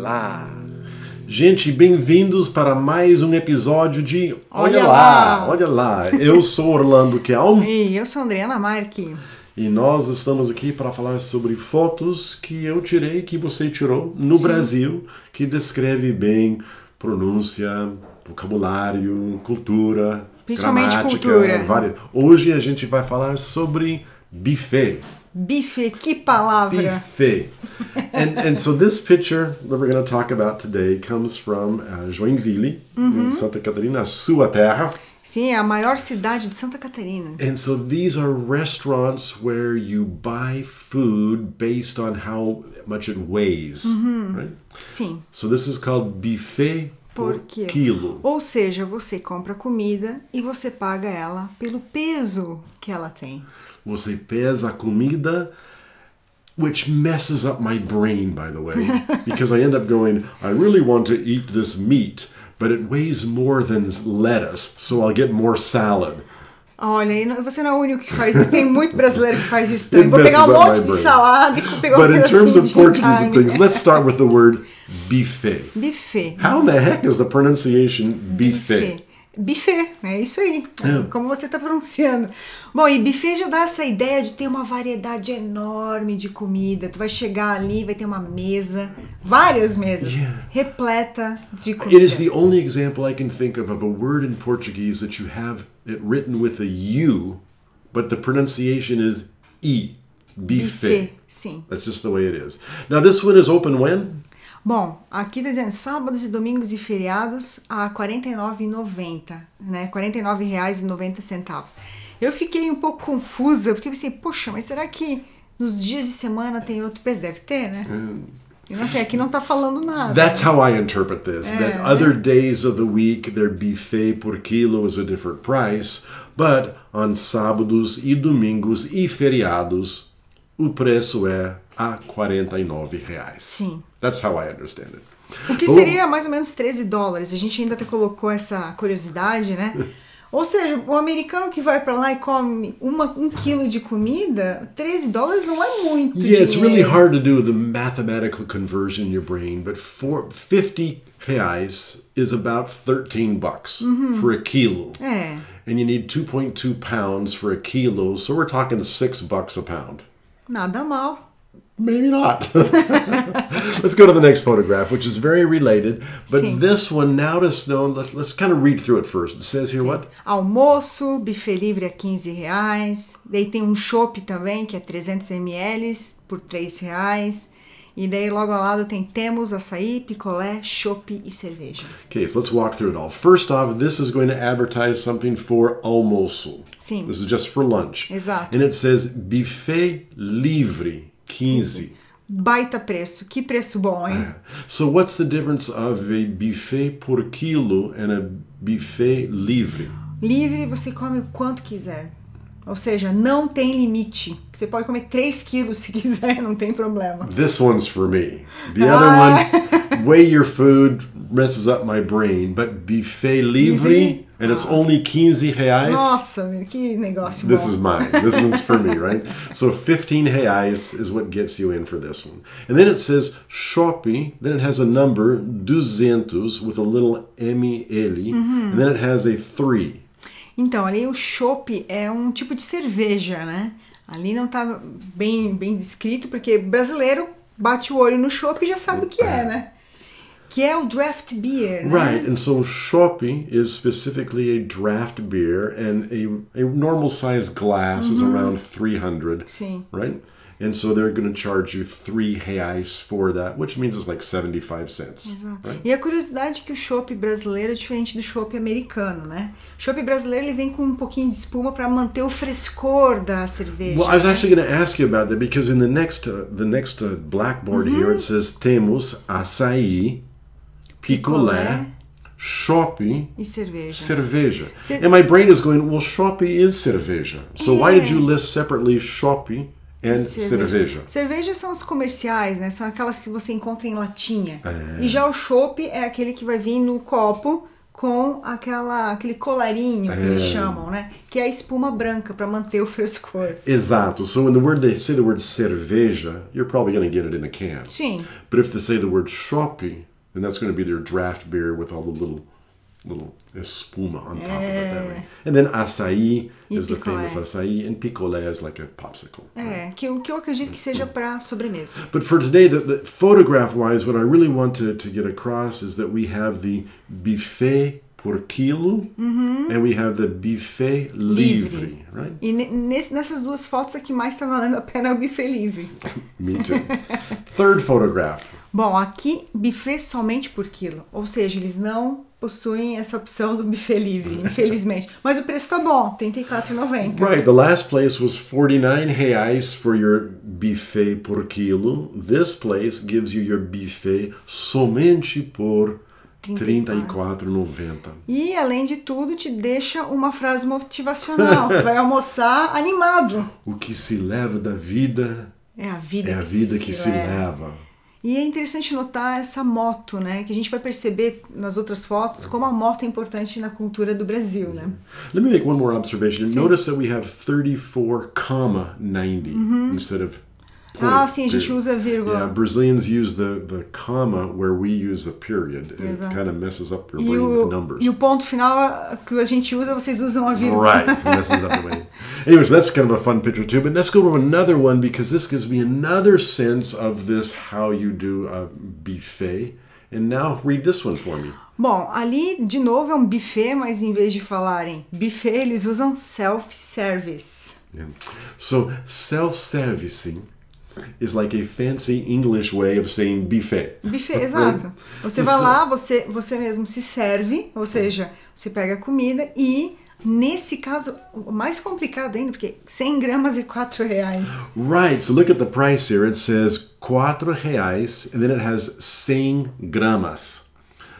lá! Gente, bem-vindos para mais um episódio de Olha, olha lá, lá, Olha Lá! Eu sou Orlando Kelm. e eu sou Adriana Marque. E nós estamos aqui para falar sobre fotos que eu tirei, que você tirou no Sim. Brasil, que descreve bem pronúncia, vocabulário, cultura, Principalmente gramática, cultura. Várias. Hoje a gente vai falar sobre buffet. Bife, que palavra! Bife. and, and so this picture that we're going to talk about today comes from uh, Joinville, in uhum. Santa Catarina, sua terra. Sim, é a maior cidade de Santa Catarina. And so these are restaurants where you buy food based on how much it weighs, uhum. right? Sim. So this is called buffet por quilo. Ou seja, você compra comida e você paga ela pelo peso que ela tem. Você pesa a comida, which messes up my brain, by the way, because I end up going, I really want to eat this meat, but it weighs more than lettuce, so I'll get more salad. Olha, você não é o único que faz isso. Tem muito brasileiro que faz isso também. It Vou pegar um monte de salada e pegar But um in terms of Portuguese and things, let's start with the word buffet. Buffet. How the heck is the pronunciation buffet? buffet. Buffet, é isso aí, é. como você está pronunciando. Bom, e buffet já dá essa ideia de ter uma variedade enorme de comida. Tu vai chegar ali, vai ter uma mesa, várias mesas, yeah. repleta de comida. It is the only example I can think of of a word in Portuguese that you have it written with a U, but the pronunciation is I. Buffet. buffet. Sim. That's just the way it is. Now this one is open when? Bom, aqui está dizendo sábados e domingos e feriados a R$ 49,90, né? R$ 49,90. Eu fiquei um pouco confusa, porque eu pensei, poxa, mas será que nos dias de semana tem outro preço? Deve ter, né? Eu não sei, aqui não está falando nada. That's how I interpret this. É, that né? other days of the week their buffet por quilo is a different price, but on sábados e domingos e feriados o preço é a 49 reais. Sim. That's how I understand it. O que seria mais ou menos 13 dólares. A gente ainda até colocou essa curiosidade, né? Ou seja, o americano que vai para lá e come uma, um quilo de comida, 13 dólares não é muito yeah, dinheiro. it's really hard to do the mathematical conversion in your brain, but for 50 reais is about 13 bucks uhum. for a kilo. É. And you need 2.2 pounds for a kilo, so we're talking 6 bucks a pound. Nada mal maybe not. let's go to the next photograph, which is very related, but Sim. this one now to know. Let's let's kind of read through it first. It says here Sim. what? Almoço, buffet livre a 15 reais. Daí tem um chopp também que é 300 ml por 3 reais. E daí logo ao lado tem temos açaí, picolé, chope e cerveja. Okay, so let's walk through it all. First off, this is going to advertise something for almoço. Sim. This is just for lunch. Exato. And it says buffet livre 15. Baita preço. Que preço bom, hein? É. So what's the difference of a buffet por quilo and a buffet livre? Livre você come o quanto quiser. Ou seja, não tem limite. Você pode comer 3 quilos se quiser, não tem problema. This one's for me. The ah. other one, weigh your food messes up my brain, but buffet livre and it's only 15 reais. Nossa, que negócio This bom. is mine. This one's for me, right? So 15 reais is what gets you in for this one. And then it says Shopee, then it has a number, 200, with a little ML, e. Uhum. and then it has a 3. Então, ali o chopp é um tipo de cerveja, né? Ali não tá bem, bem descrito, porque brasileiro bate o olho no chopp e já sabe o que é, é. né? que é o draft beer, né? Right, and so shopping is specifically a draft beer, and a, a normal size glass is mm-hmm. around 300. Sim. Right? And so they're going to charge you three reais for that, which means it's like 75 cents. Exato. Right? E a curiosidade é que o chopp brasileiro é diferente do chopp americano, né? O chopp brasileiro ele vem com um pouquinho de espuma para manter o frescor da cerveja. Well, né? I was né? actually going to ask you about that because in the next uh, the next uh, blackboard uh -huh. here it uhum. says temos açaí picolé, shopping, e cerveja. cerveja. Cer and my brain is going, well, shopping is cerveja. So é. why did é. you list separately shopping and cerveja. cerveja. cerveja? são os comerciais, né? São aquelas que você encontra em latinha. É. E já o shopping é aquele que vai vir no copo com aquela, aquele colarinho é. que eles é. chamam, né? Que é a espuma branca para manter o frescor. Exato. So when the word they say the word cerveja, you're probably going to get it in a can. Sim. But if they say the word shopping, and that's going to be their draft beer with all the little little espuma on top of it that way. Eh. And then açaí is picolé. the famous açaí, and picolé is like a popsicle. É, right? que, eu, que eu acredito que seja para sobremesa. But for today, the, the photograph-wise, what I really want to, to get across is that we have the buffet por quilo and we have the buffet livre, livre. right? E ness, nessas duas fotos aqui mais está valendo a pena o buffet livre. Me too. Third photograph. Bom, aqui buffet somente por quilo, ou seja, eles não possuem essa opção do buffet livre, infelizmente. Mas o preço tá bom, 34,90. Right, the last place was 49 reais for your buffet por quilo. This place gives you your buffet somente por 34,90. E além de tudo, te deixa uma frase motivacional. vai almoçar animado. O que se leva da vida é a vida, é que, a vida se que, se, leva. E é interessante notar essa moto, né? Que a gente vai perceber nas outras fotos como a moto é importante na cultura do Brasil, né? Let me make one more observation. Sim. Notice that we have 34, 90 mm instead of point. Ah, sim, a gente usa vírgula. Yeah, Brazilians use the, the comma where we use a period. And it kind of messes up your e brain o, with numbers. E o ponto final que a gente usa, vocês usam a vírgula. Right, messes up the way. Anyways, that's kind of a fun picture too. But let's go to another one because this gives me another sense of this how you do a buffet. And now read this one for me. Bom, ali de novo é um buffet, mas em vez de falarem buffet, eles usam self-service. Yeah. So, self-servicing is like a fancy English way of saying buffet. Buffet, exato. Você vai lá, você, você mesmo se serve, ou seja, você pega a comida e Nesse caso, mais complicado ainda, porque 100 gramas e 4 reais. Right, so look at the price here. It says 4 reais, and then it has 100 gramas.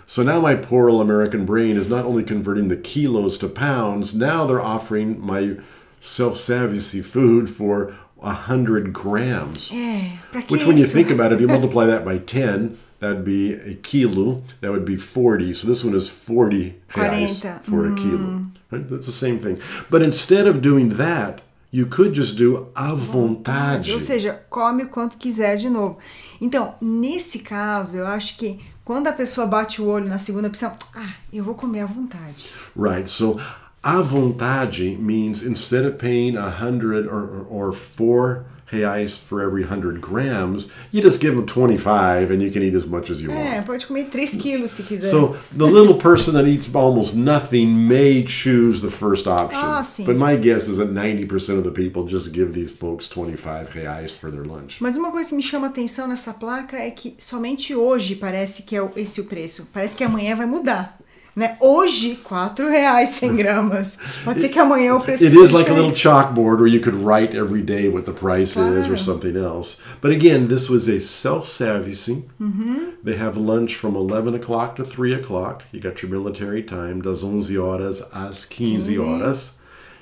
So now my poor old American brain is not only converting the kilos to pounds, now they're offering my self-savvy food for 100 grams. É, pra que which, when you think about it, if you multiply that by 10, that would be a kilo. That would be 40. So this one is 40 reais for mm. a mm-hmm. kilo. Right? That's the same thing. But instead of doing that, you could just do à vontade. Ou seja, come o quanto quiser de novo. Então, nesse caso, eu acho que quando a pessoa bate o olho na segunda opção, ah, eu vou comer à vontade. Right. So à vontade means instead of paying a hundred or, or four reais for every 100 grams, you just give them 25 and you can eat as much as you é, want. É, pode comer 3 quilos se quiser. So, the little person that eats almost nothing may choose the first option. Ah, sim. But my guess is that 90% of the people just give these folks 25 reais for their lunch. Mas uma coisa que me chama atenção nessa placa é que somente hoje parece que é esse o preço. Parece que amanhã vai mudar. Né? Hoje, 4 reais 100 gramas. Pode ser que amanhã eu preço It is like a little chalkboard where you could write every day what the price claro. is or something else. But again, this was a self-servicing. Uh uhum. -huh. They have lunch from 11 o'clock to 3 o'clock. You got your military time, das 11 horas às 15 horas.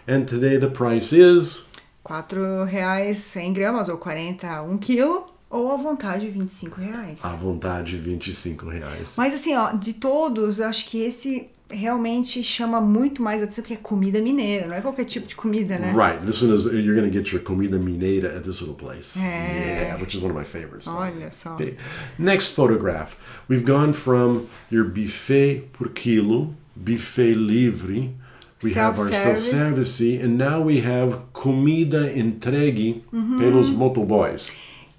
And today the price is... 4 reais 100 gramas ou 41 quilo. Ou à vontade, 25 reais. À vontade, 25 reais. Mas assim, ó, de todos, eu acho que esse realmente chama muito mais atenção porque é comida mineira, não é qualquer tipo de comida, né? Right. This one is you're gonna get your comida mineira at this little place. É. Yeah, which is one of my favorites. Olha só. Next photograph. We've gone from your buffet por quilo, buffet livre. We have our self-service and now we have comida entregue uh uhum. -huh. pelos motoboys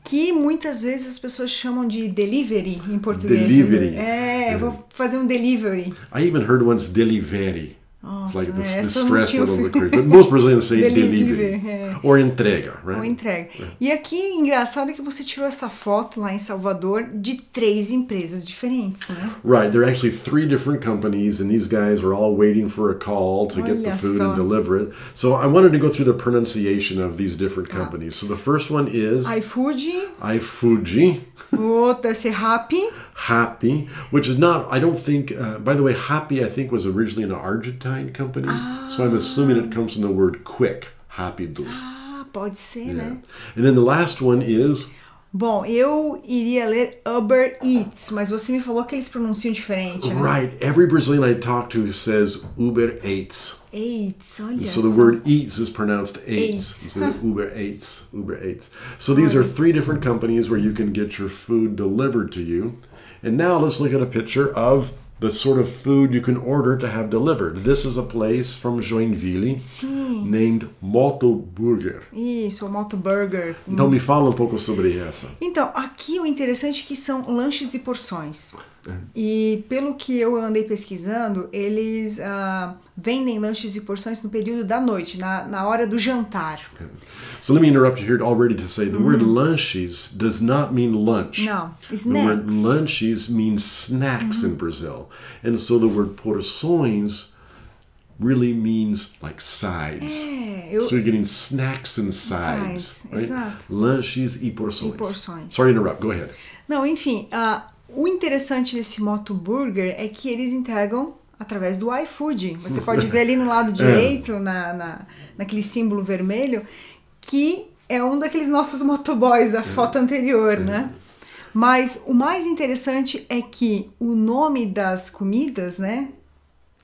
que muitas vezes as pessoas chamam de delivery em português. Né? Delivery. É, eu vou fazer um delivery. I even heard once delivery. Oh, it's like the, the stress level the Korean. But most Brazilians say delivery. Or entrega, right? Ou entrega. É. E aqui, engraçado que você tirou essa foto lá em Salvador de três empresas diferentes, né? Right, there are actually three different companies and these guys are all waiting for a call to Olha get the food só. and deliver it. So I wanted to go through the pronunciation of these different ah. companies. Ah. So the first one is... iFuji. iFuji. Oh, deve ser Happy. Happy, which is not, I don't think, uh, by the way, Happy I think was originally an Argentine Company. So I'm ah. assuming it comes from the word quick, rápido. Ah, pode ser, yeah. né? And then the last one is Bom, eu iria ler Uber Eats, mas você me falou que eles pronunciam diferente. Né? Right, every Brazilian I talk to says Uber Eats. Eats, olha. so the word eats is pronounced eats. eats. So Uber Eats, Uber Eats. So these are three different companies where you can get your food delivered to you. And now let's look at a picture of the sort of food you can order to have delivered. This is a place from Joinville Sim. named Moto Burger. Isso, o Moto Burger. Então me fala um pouco sobre essa. Então, aqui o interessante é que são lanches e porções. É. E pelo que eu andei pesquisando, eles uh, vendem lanches e porções no período da noite, na, na hora do jantar. Okay. É. So let me interrupt you here already to say the mm. word lunches does not mean lunch. No, snacks. The word lunches means snacks mm -hmm. in uhum. Brazil. And so the word porções really means like sides. É, eu... So you're getting snacks and sides. sides right? Lunches e porções. e porções. Sorry to interrupt, go ahead. Não, enfim, uh, o interessante desse Moto Burger é que eles entregam através do iFood. Você pode ver ali no lado é. direito, é. na, na, naquele símbolo vermelho, que é um daqueles nossos motoboys da é. foto anterior, é. né? Mas o mais interessante é que o nome das comidas, né?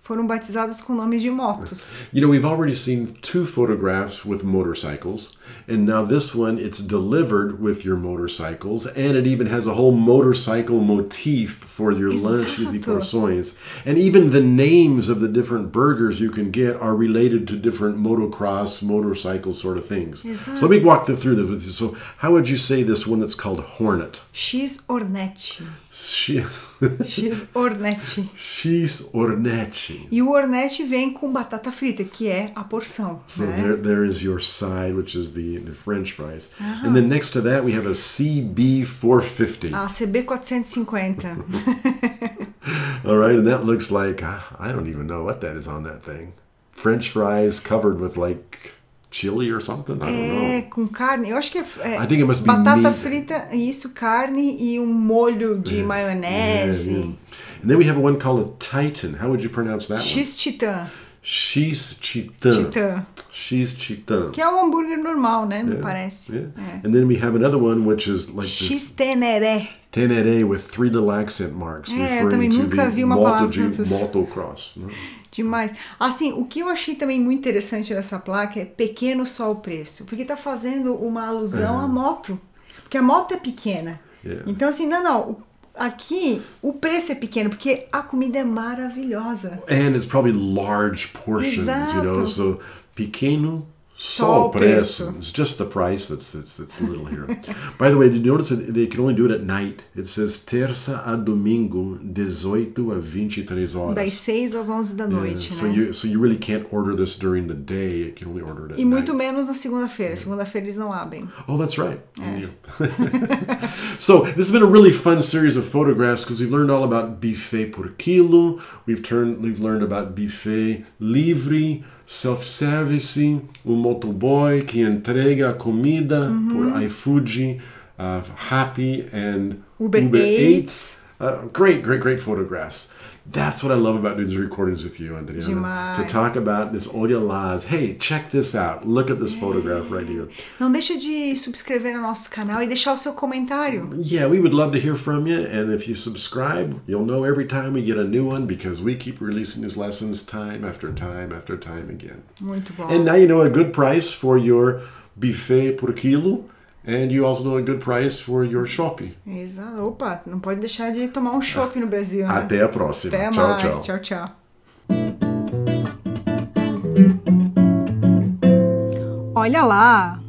foram batizados com nomes de motos. You know, we've already seen two photographs with motorcycles, and now this one it's delivered with your motorcycles, and it even has a whole motorcycle motif for your Exato. lunches e porções. And even the names of the different burgers you can get are related to different motocross, motorcycle sort of things. Exato. So let me walk through this with you. So how would you say this one that's called Hornet? She's Ornetti. She... She's Ornetti. She's Ornetti. E o Ornetti vem com batata frita, que é a porção. So né? there, there is your side, which is the, the French fries. And ah. then next to that we have a CB450. A CB450. All right, and that looks like, I don't even know what that is on that thing. French fries covered with like chili or something? I don't é, know. É, com carne. Eu acho que é, é I think it must batata frita, isso, carne e um molho de Yeah. maionese. Yeah, yeah. And then we have one called a titan. How would you pronounce that one? x Titan. She's Chitan. Que é um hambúrguer normal, né? Yeah, me é, parece. Yeah. É. É. And then we have another one, which is like She's Teneré. Teneré with three little accent marks. É, eu também nunca vi uma palavra de motocross. Né? Demais. Assim, o que eu achei também muito interessante nessa placa é pequeno só o preço, porque tá fazendo uma alusão uh -huh. à moto. Porque a moto é pequena. Yeah. Então, assim, não, não aqui o preço é pequeno porque a comida é maravilhosa. And it's probably large portions, Exato. you know, so pequeno só o preço. It's just the price that's, that's, that's little here. By the way, did you notice that they can only do it at night? It says terça a domingo, 18 a 23 horas. Das 6 às 11 da noite, yeah. né? So you, so you really can't order this during the day. You can only order it at E muito night. menos na segunda-feira. Yeah. Segunda-feira eles não abrem. Oh, that's right. É. so, this has been a really fun series of photographs because we've learned all about buffet por quilo. We've, turned, we've learned about buffet livre, self-service, um motoboy que entrega comida uhum. por iFuji, uh, Happy and Uber, Uber Eats. Eats. Uh, great, great, great photographs. That's what I love about doing these recordings with you, Andrea. To talk about this Olha Hey, check this out. Look at this photograph right here. Não deixa de subscrever no nosso canal e deixar o seu comentário. Yeah, we would love to hear from you. And if you subscribe, you'll know every time we get a new one because we keep releasing these lessons time after time after time again. Muito bom. And now you know a good price for your buffet por quilo. And you also know a good price for your shopping. Exato. Opa, não pode deixar de tomar um shopping no Brasil. Né? Até a próxima. Até tchau, mais. tchau, tchau. tchau. Olha lá!